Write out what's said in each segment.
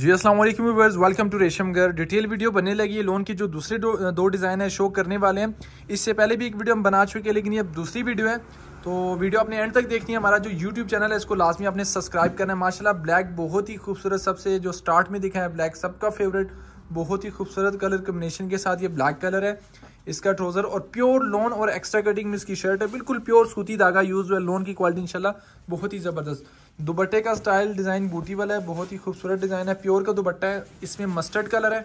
जी अस्सलाम वालेकुम viewers welcome to Reshamgar detail video बनने लगी है लोन की जो दूसरे दो, दो डिज़ाइन है शो करने वाले हैं इससे पहले भी एक वीडियो हम बना चुके हैं लेकिन ये अब दूसरी वीडियो है तो वीडियो आपने एंड तक देखनी है हमारा जो यूट्यूब चैनल है इसको लास्ट में आपने सब्सक्राइब करना है माशाला ब्लैक बहुत ही खूबसूरत सबसे जो स्टार्ट में दिखा है ब्लैक सबका फेवरेट बहुत ही खूबसूरत कलर कम्बिनेशन के साथ ये ब्लैक कलर है इसका ट्रोज़र और प्योर लोन और एक्स्ट्रा कटिंग में इसकी शर्ट है बिल्कुल प्योर सूती धागा यूज़ हुआ है लोन की क्वालिटी इंशाल्लाह बहुत ही ज़बरदस्त दुबट्टे का स्टाइल डिज़ाइन बूटी वाला है बहुत ही खूबसूरत डिज़ाइन है प्योर का दुबट्टा है इसमें मस्टर्ड कलर है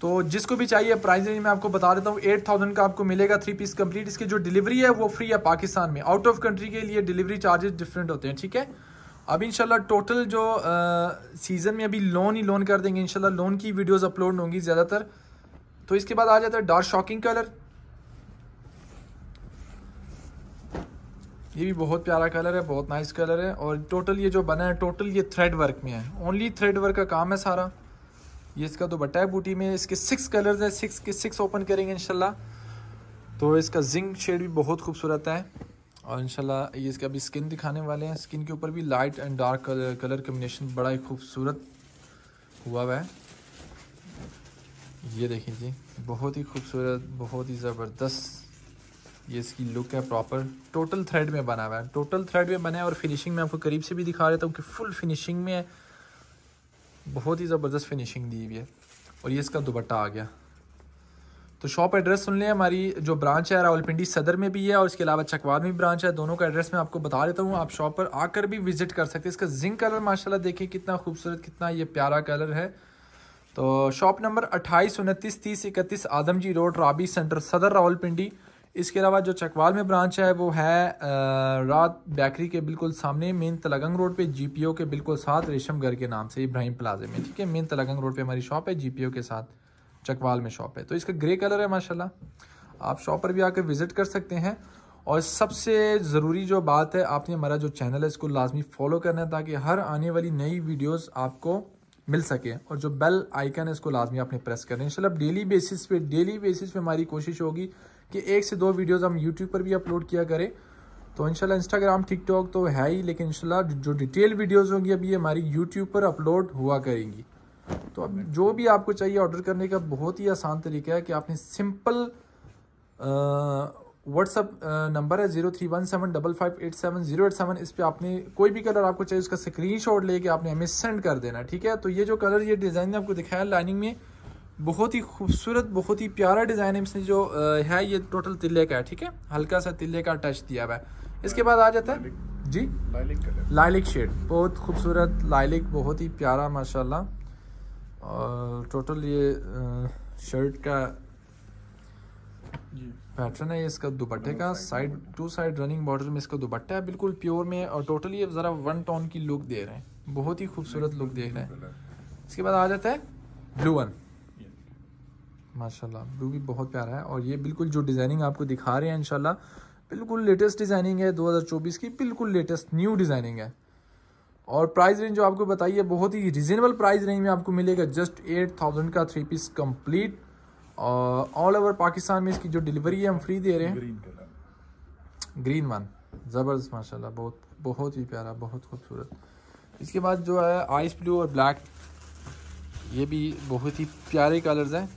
तो जिसको भी चाहिए प्राइस रेंज में आपको बता देता हूँ एट थाउजेंड का आपको मिलेगा थ्री पीस कंप्लीट इसकी जो डिलीवरी है वो फ्री है पाकिस्तान में आउट ऑफ कंट्री के लिए डिलीवरी चार्जेस डिफरेंट होते हैं ठीक है अब इनशाला टोटल जो सीज़न में अभी लोन ही लोन कर देंगे इनशाला लोन की वीडियोज़ अपलोड होंगी ज़्यादातर तो इसके बाद आ जाता है डार्क शॉकिंग कलर ये भी बहुत प्यारा कलर है बहुत नाइस कलर है और टोटल ये जो बना है टोटल ये थ्रेड वर्क में है ओनली थ्रेड वर्क का काम है सारा ये इसका तो बटा है बूटी में इसके सिक्स कलर हैं सिक्स के सिक्स ओपन करेंगे इनशाला तो इसका जिंक शेड भी बहुत खूबसूरत है और इनशाला ये इसका अभी स्किन दिखाने वाले हैं स्किन के ऊपर भी light and dark colour colour combination बड़ा ही खूबसूरत हुआ हुआ है ये देखिए जी बहुत ही खूबसूरत बहुत ही ज़बरदस्त ये इसकी लुक है प्रॉपर टोटल थ्रेड में बना हुआ है टोटल थ्रेड में बना है और फिनिशिंग में आपको करीब से भी दिखा रहे हूँ कि फुल फिनिशिंग में है बहुत ही ज़बरदस्त फिनिशिंग दी हुई है और ये इसका दुपट्टा आ गया तो शॉप एड्रेस सुन लें हमारी जो ब्रांच है रावलपिंडी सदर में भी है और इसके अलावा चकवाद में ब्रांच है दोनों का एड्रेस मैं आपको बता देता हूँ आप शॉप पर आकर भी विजिट कर सकते हैं इसका जिंक कलर माशाल्लाह देखिए कितना खूबसूरत कितना ये प्यारा कलर है तो शॉप नंबर अट्ठाईस उनतीस तीस इकतीस आदम जी रोड राबी सेंटर सदर रावलपिंडी इसके अलावा जो चकवाल में ब्रांच है वो है रात बैकरी के बिल्कुल सामने मेन तलगंग रोड पे जीपीओ के बिल्कुल साथ रेशम घर के नाम से इब्राहिम प्लाजे में ठीक है मेन तलगंग रोड पे हमारी शॉप है जीपीओ के साथ चकवाल में शॉप है तो इसका ग्रे कलर है माशाल्लाह आप शॉप पर भी आकर विज़िट कर सकते हैं और सबसे ज़रूरी जो बात है आपने हमारा जो चैनल है इसको लाजमी फॉलो करना है ताकि हर आने वाली नई वीडियोज़ आपको मिल सके और जो बेल आइकन है इसको लाजमी आपने प्रेस करें इंशाल्लाह डेली बेसिस पे डेली बेसिस पे हमारी कोशिश होगी कि एक से दो वीडियोज हम यूट्यूब पर भी अपलोड किया करें तो इनशाला इंस्टाग्राम टिकटॉक तो है ही लेकिन इनशाला जो डिटेल वीडियोस होंगी अभी हमारी यूट्यूब पर अपलोड हुआ करेंगी तो अब जो भी आपको चाहिए ऑर्डर करने का बहुत ही आसान तरीका है कि आपने सिंपल व्हाट्सअप नंबर है zero three one seven double five eight seven zero eight seven इस पर आपने कोई भी कलर आपको चाहिए उसका स्क्रीन शॉट लेके आपने हमें सेंड कर देना ठीक है तो ये जो कलर ये डिज़ाइन ने आपको दिखाया लाइनिंग में बहुत ही खूबसूरत बहुत ही प्यारा डिज़ाइन है इसमें जो है ये टोटल तिल्ले का है ठीक है हल्का सा तिले का टच दिया हुआ है इसके बाद आ जाता है जी लाइलिक लाइलिक शेड बहुत खूबसूरत लाइलिक बहुत ही प्यारा माशाल्लाह और टोटल ये शर्ट का पैटर्न है इसका दुपट्टे का side to side running border में इसका दुपट्टा है बिल्कुल प्योर में और टोटल ये ज़रा वन टोन की लुक दे रहे हैं बहुत ही खूबसूरत लुक दे रहे हैं इसके बाद आ जाता है ब्लू वन माशाल्लाह ब्लू भी बहुत प्यारा है और ये बिल्कुल जो डिज़ाइनिंग आपको दिखा रहे हैं इनशाला बिल्कुल लेटेस्ट डिज़ाइनिंग है 2024 की बिल्कुल लेटेस्ट न्यू डिज़ाइनिंग है और प्राइस रेंज जो आपको बताई है बहुत ही रिजनेबल प्राइस रेंज में आपको मिलेगा जस्ट एट थाउजेंड का थ्री पीस कंप्लीट और ऑल ओवर पाकिस्तान में इसकी जो डिलीवरी है हम फ्री दे रहे हैं ग्रीन वन ज़बरदस्त माशाल्लाह बहुत बहुत ही प्यारा बहुत खूबसूरत इसके बाद जो है आइस ब्लू और ब्लैक ये भी बहुत ही प्यारे कलर्स हैं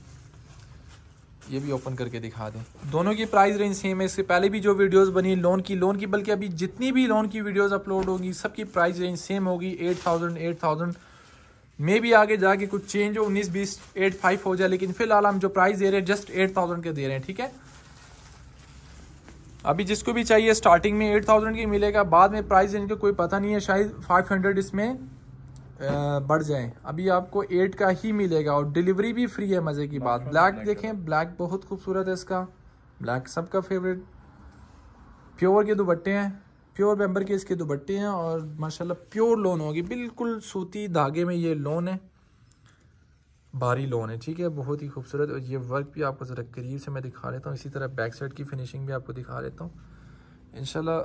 ये भी ओपन करके दिखा दें दोनों की प्राइस रेंज सेम है इससे पहले भी जो वीडियोस बनी लोन की लोन की बल्कि अभी जितनी भी लोन की वीडियोस अपलोड होगी सबकी प्राइस रेंज सेम होगी एट थाउजेंड एट थाउजेंड मे भी आगे जाके कुछ चेंज हो उन्नीस बीस एट फाइव हो जाए लेकिन फिलहाल हम जो प्राइस दे रहे हैं जस्ट एट थाउजेंड के दे रहे हैं ठीक है अभी जिसको भी चाहिए स्टार्टिंग में एट थाउजेंड की मिलेगा बाद में प्राइस रेंज का कोई पता नहीं है शायद फाइव हंड्रेड इसमें बढ़ जाएं अभी आपको एट का ही मिलेगा और डिलीवरी भी फ्री है मज़े की बात ब्लैक देखें ब्लैक बहुत खूबसूरत है इसका ब्लैक सबका फेवरेट प्योर के दुपट्टे हैं प्योर मेम्बर के इसके दुपट्टे हैं और माशाल्लाह प्योर लोन होगी बिल्कुल सूती धागे में ये लोन है भारी लोन है ठीक है बहुत ही खूबसूरत और ये वर्क भी आपको ज़रा करीब से मैं दिखा लेता हूँ इसी तरह बैक साइड की फिनिशिंग भी आपको दिखा लेता हूँ इनशाला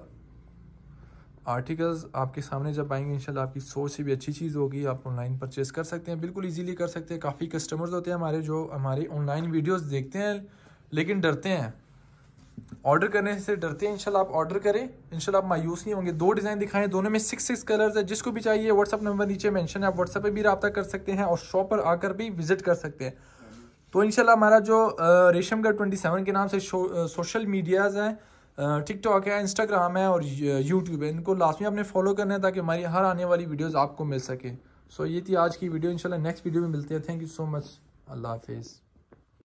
आर्टिकल्स आपके सामने जब आएंगे इंशाल्लाह आपकी सोच से भी अच्छी चीज़ होगी आप ऑनलाइन परचेज़ कर सकते हैं बिल्कुल इजीली कर सकते हैं काफ़ी कस्टमर्स होते हैं हमारे जो हमारे ऑनलाइन वीडियोस देखते हैं लेकिन डरते हैं ऑर्डर करने से डरते हैं इंशाल्लाह आप ऑर्डर करें इंशाल्लाह आप मायूस नहीं होंगे दो डिज़ाइन दिखाएं दोनों में सिक्स सिक्स कलर्स है जिसको भी चाहिए व्हाट्सअप नंबर नीचे मैंशन है आप व्हाट्सअप पर भी रबता कर सकते हैं और शॉप पर आकर भी विजिट कर सकते हैं तो इनशाला हमारा जो रेशमगढ़ ट्वेंटी सेवन के नाम से सोशल मीडियाज़ हैं टिकटॉक है इंस्टाग्राम है और यूट्यूब है इनको लास्ट में आपने फॉलो करना है ताकि हमारी हर आने वाली वीडियोज़ आपको मिल सके सो so, ये थी आज की वीडियो इंशाल्लाह नेक्स्ट वीडियो में मिलते हैं थैंक यू सो मच अल्लाह हाफिज़